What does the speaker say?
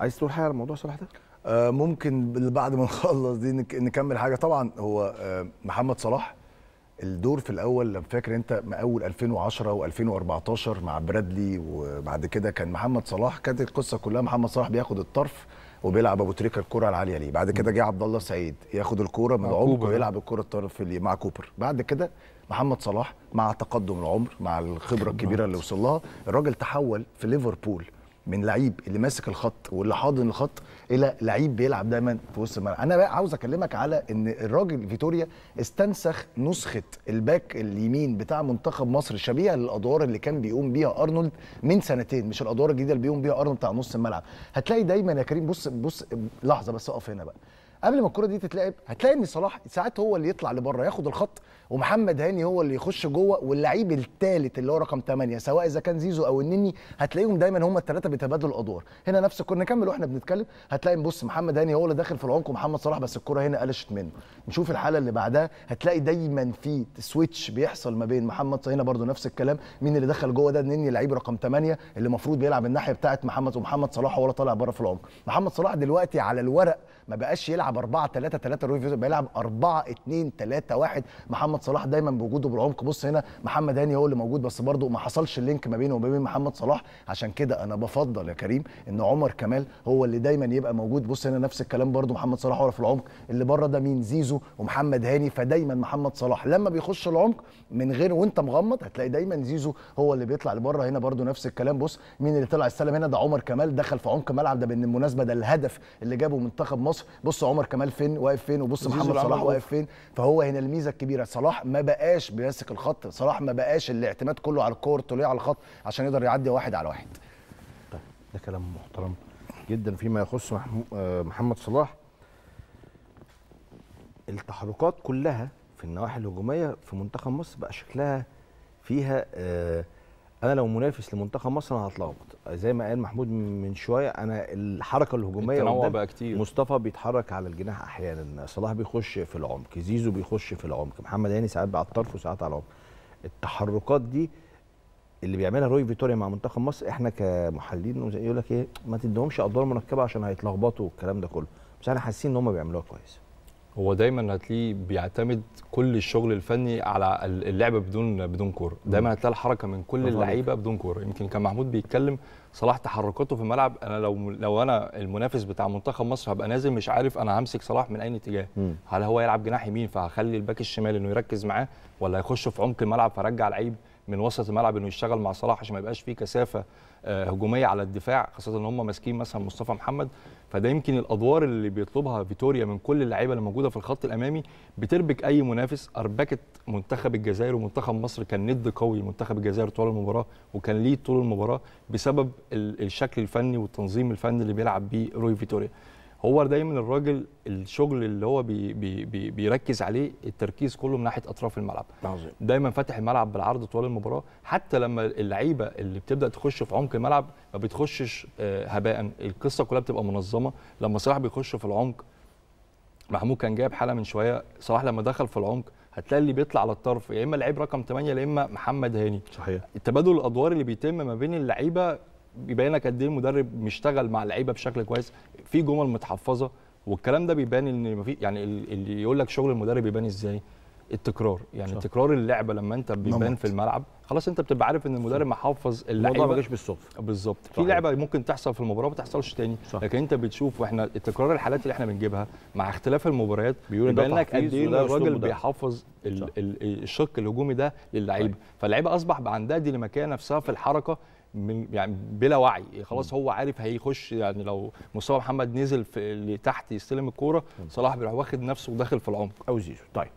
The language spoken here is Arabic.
عايز تقول حاجه على موضوع صلاح ده؟ آه، ممكن بعد ما نخلص دي نكمل حاجه طبعا هو آه، محمد صلاح الدور في الاول لما فاكر انت ما اول 2010 و2014 مع برادلي وبعد كده كان محمد صلاح كانت القصه كلها محمد صلاح بياخد الطرف وبيلعب ابو تريكه الكره العاليه ليه بعد كده جه عبد الله سعيد ياخد الكره من العمق ويلعب الكره الطرف اللي مع كوبر بعد كده محمد صلاح مع تقدم العمر مع الخبره الكبيره اللي وصل لها الراجل تحول في ليفربول من لعيب اللي ماسك الخط واللي حاضن الخط الى لعيب بيلعب دايما في وسط الملعب انا بقى عاوز اكلمك على ان الراجل فيتوريا استنسخ نسخه الباك اليمين بتاع منتخب مصر شبيهه للادوار اللي كان بيقوم بيها ارنولد من سنتين مش الادوار الجديده اللي بيقوم بيها ارنولد بتاع نص الملعب هتلاقي دايما يا كريم بص بص لحظه بس اقف هنا بقى قبل ما الكره دي تتلعب هتلاقي ان صلاح ساعات هو اللي يطلع لبره ياخد الخط ومحمد هاني هو اللي يخش جوه واللعيب الثالث اللي هو رقم 8 سواء اذا كان زيزو او النني هتلاقيهم دايما هم الثلاثه بيتبادلوا الادوار هنا نفس كنا نكمل واحنا بنتكلم هتلاقي بص محمد هاني هو اللي داخل في العمق ومحمد صلاح بس الكره هنا قلشت منه نشوف الحاله اللي بعدها هتلاقي دايما في سويتش بيحصل ما بين محمد هنا برده نفس الكلام مين اللي دخل جوه ده النني لعيب رقم 8 اللي المفروض بيلعب الناحيه بتاعه محمد ومحمد صلاح هو اللي طالع بره في العمق محمد صلاح دلوقتي على الورق ما بقاش يلعب بيلعب 4 3 3 روي فيتو بيلعب 4 2 3 1 محمد صلاح دايما بوجوده بالعمق بص هنا محمد هاني هو اللي موجود بس برده ما حصلش اللينك ما بينه وما بين محمد صلاح عشان كده انا بفضل يا كريم ان عمر كمال هو اللي دايما يبقى موجود بص هنا نفس الكلام برده محمد صلاح ورا في العمق اللي بره ده مين زيزو ومحمد هاني فدايما محمد صلاح لما بيخش العمق من غير وانت مغمض هتلاقي دايما زيزو هو اللي بيطلع لبره هنا برده نفس الكلام بص مين اللي طلع السلم هنا ده عمر كمال دخل في عمق الملعب ده بالمناسبه ده الهدف اللي جابه منتخب مصر بص عمر عمر كمال فين واقف فين وبص محمد صلاح واقف فين فهو هنا الميزه الكبيره صلاح ما بقاش بيمسك الخط صلاح ما بقاش الاعتماد كله على الكور طلوع على الخط عشان يقدر يعدي واحد على واحد طيب ده كلام محترم جدا فيما يخص محمد صلاح التحركات كلها في النواحي الهجوميه في منتخب مصر بقى شكلها فيها آه انا لو منافس لمنتخب مصر انا هتلخبط زي ما قال محمود من شويه انا الحركه الهجوميه التنوع بقى كتير مصطفى بيتحرك على الجناح احيانا صلاح بيخش في العمق زيزو بيخش في العمق محمد هاني ساعات على الطرف وساعات على العمق التحركات دي اللي بيعملها روي فيتوريا مع منتخب مصر احنا كمحللين يقول لك ايه ما تديهمش ادوار مركبه عشان هيتلخبطوا والكلام ده كله بس احنا حاسين ان هم بيعملوها كويس هو دايما هتلاقيه بيعتمد كل الشغل الفني على اللعبه بدون بدون كوره دايما هتلاقي الحركه من كل اللعيبه بدون كوره يمكن كان محمود بيتكلم صلاح تحركاته في الملعب انا لو لو انا المنافس بتاع منتخب مصر هبقى نازل مش عارف انا همسك صلاح من اي اتجاه هل هو يلعب جناح يمين فهخلي الباك الشمال انه يركز معاه ولا هيخش في عمق الملعب فرجع لعيب من وسط الملعب انه يشتغل مع صلاح عشان ما يبقاش فيه كثافه آه، هجوميه على الدفاع خاصه ان هم ماسكين مثلا مصطفى محمد فده يمكن الادوار اللي بيطلبها فيتوريا من كل اللعيبه اللي موجوده في الخط الامامي بتربك اي منافس اربكت منتخب الجزائر ومنتخب مصر كان ند قوي منتخب الجزائر طول المباراه وكان ليه طول المباراه بسبب الشكل الفني والتنظيم الفني اللي بيلعب بيه روي فيتوريا هو دايما الراجل الشغل اللي هو بي بي بي بيركز عليه التركيز كله من ناحيه اطراف الملعب عظيم. دايما فاتح الملعب بالعرض طوال المباراه حتى لما اللعيبه اللي بتبدا تخش في عمق الملعب ما بتخشش آه، هباء القصه كلها بتبقى منظمه لما صلاح بيخش في العمق محمود كان جايب حاله من شويه صلاح لما دخل في العمق هتلاقي اللي بيطلع على الطرف يا اما لعيب رقم 8 يا اما محمد هاني صحيح تبادل الادوار اللي بيتم ما بين اللعيبه بيبين لك قد ايه المدرب مشتغل مع اللعيبه بشكل كويس في جمل متحفظه والكلام ده بيبان ان ما في يعني اللي يقول لك شغل المدرب بيبان ازاي التكرار يعني صح. تكرار اللعبه لما انت بيبان في الملعب خلاص انت بتبقى عارف ان المدرب محافظ اللعيبه الموضوع ما جاش بالصدفه بالظبط في لعبه ممكن تحصل في المباراه ما تحصلش تاني صح. لكن انت بتشوف واحنا تكرار الحالات اللي احنا بنجيبها مع اختلاف المباريات بيبان لك قد ايه الراجل بيحافظ الشق الهجومي ده للعيبه فاللعيبه اصبح عندها دي المكانه نفسها في الحركه من يعني بلا وعي خلاص هو عارف هيخش يعني لو مصطفى محمد نزل في اللي تحت يستلم الكوره صلاح بيروح واخد نفسه وداخل في العمق او زيزو طيب